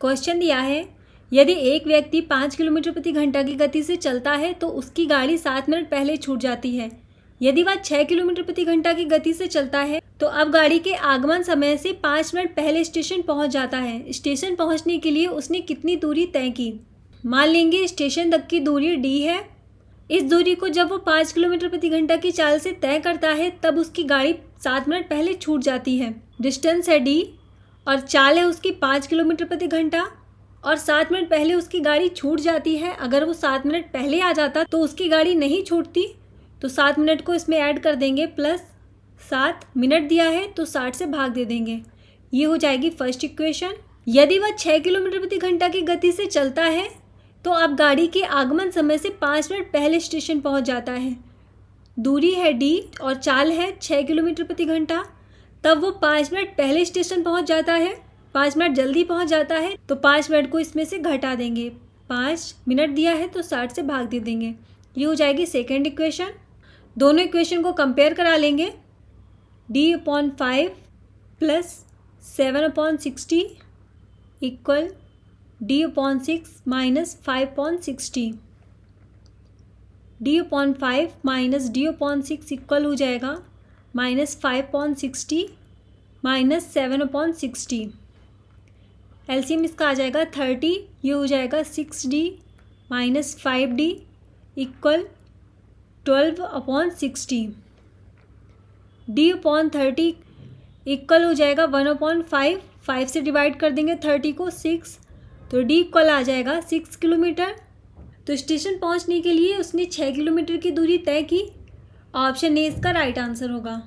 question दिया है यदि एक व्यक्ति पाँच किलोमीटर प्रति घंटा की गति से चलता है तो उसकी गाड़ी सात मिनट पहले छूट जाती है यदि वह छः किलोमीटर प्रति घंटा की गति से चलता है तो अब गाड़ी के आगमन समय से पाँच मिनट पहले स्टेशन पहुंच जाता है स्टेशन पहुंचने के लिए उसने कितनी दूरी तय की मान लेंगे स्टेशन तक की दूरी डी है इस दूरी को जब वो पाँच किलोमीटर प्रति घंटा की चाल से तय करता है तब उसकी गाड़ी सात मिनट पहले छूट जाती है डिस्टेंस है डी और चाल है उसकी पाँच किलोमीटर प्रति घंटा और सात मिनट पहले उसकी गाड़ी छूट जाती है अगर वो सात मिनट पहले आ जाता तो उसकी गाड़ी नहीं छूटती तो सात मिनट को इसमें ऐड कर देंगे प्लस सात मिनट दिया है तो साठ से भाग दे देंगे ये हो जाएगी फर्स्ट इक्वेशन यदि वह छः किलोमीटर प्रति घंटा की गति से चलता है तो आप गाड़ी के आगमन समय से पाँच मिनट पहले स्टेशन पहुँच जाता है दूरी है डी और चाल है छः किलोमीटर प्रति घंटा तब वो पाँच मिनट पहले स्टेशन पहुँच जाता है पाँच मिनट जल्दी पहुँच जाता है तो पाँच मिनट को इसमें से घटा देंगे पाँच मिनट दिया है तो साठ से भाग दे देंगे ये हो जाएगी सेकेंड इक्वेशन दोनों इक्वेशन को कंपेयर करा लेंगे D upon five plus seven upon sixty equal D upon six minus five upon sixty D upon five minus D upon six equal हो जाएगा minus five point sixty minus seven point sixty LCM इसका आ जाएगा thirty ये हो जाएगा six D minus five D equal twelve upon sixty D upon thirty equal हो जाएगा वन अपॉन फाइव फाइव से डिवाइड कर देंगे थर्टी को सिक्स तो डी इक्वल आ जाएगा सिक्स किलोमीटर तो स्टेशन पहुंचने के लिए उसने छः किलोमीटर की दूरी तय की ऑप्शन ए इसका राइट आंसर होगा